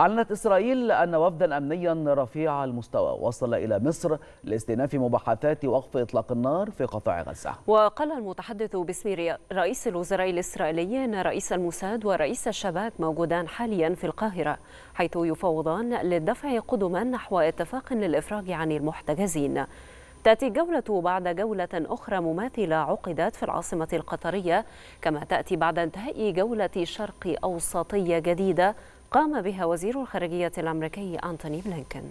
أعلنت إسرائيل أن وفدا أمنيا رفيع المستوى وصل إلى مصر لاستئناف مباحثات وقف إطلاق النار في قطاع غزة وقال المتحدث باسم رئيس الوزراء الإسرائيلي أن رئيس الموساد ورئيس الشباك موجودان حاليا في القاهرة حيث يفوضان للدفع قدما نحو اتفاق للإفراج عن المحتجزين تأتي جولة بعد جولة أخرى مماثلة عقدت في العاصمة القطرية كما تأتي بعد انتهاء جولة شرق أوسطية جديدة قام بها وزير الخارجية الأمريكي أنتوني بلينكن